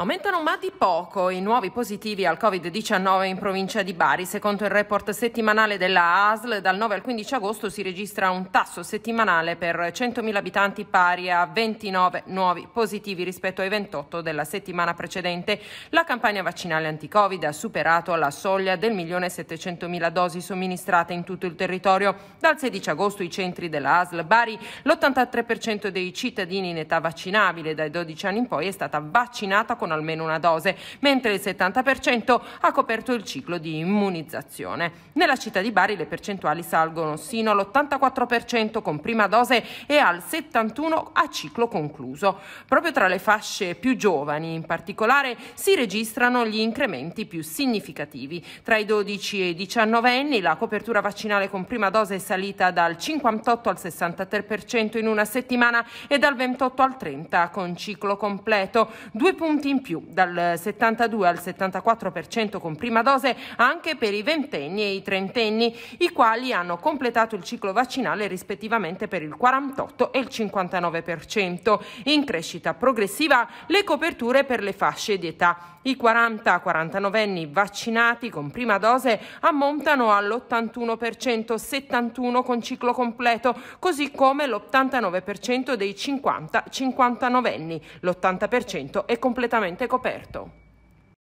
Aumentano ma di poco i nuovi positivi al Covid-19 in provincia di Bari. Secondo il report settimanale della ASL, dal 9 al 15 agosto si registra un tasso settimanale per 100.000 abitanti pari a 29 nuovi positivi rispetto ai 28 della settimana precedente. La campagna vaccinale anti-Covid ha superato la soglia del 1.700.000 dosi somministrate in tutto il territorio. Dal 16 agosto i centri della ASL Bari, l'83% dei cittadini in età vaccinabile dai 12 anni in poi è stata vaccinata con con almeno una dose, mentre il 70% ha coperto il ciclo di immunizzazione. Nella città di Bari le percentuali salgono sino all'84% con prima dose e al 71% a ciclo concluso. Proprio tra le fasce più giovani, in particolare, si registrano gli incrementi più significativi. Tra i 12 e i 19 anni la copertura vaccinale con prima dose è salita dal 58 al 63% in una settimana e dal 28 al 30% con ciclo completo. Due punti in più dal 72 al 74% con prima dose anche per i ventenni e i trentenni, i quali hanno completato il ciclo vaccinale rispettivamente per il 48 e il 59%. In crescita progressiva le coperture per le fasce di età. I 40-49 anni vaccinati con prima dose ammontano all'81%, 71 con ciclo completo, così come l'89% dei 50-59 anni. L'80% è completamente sicuramente coperto.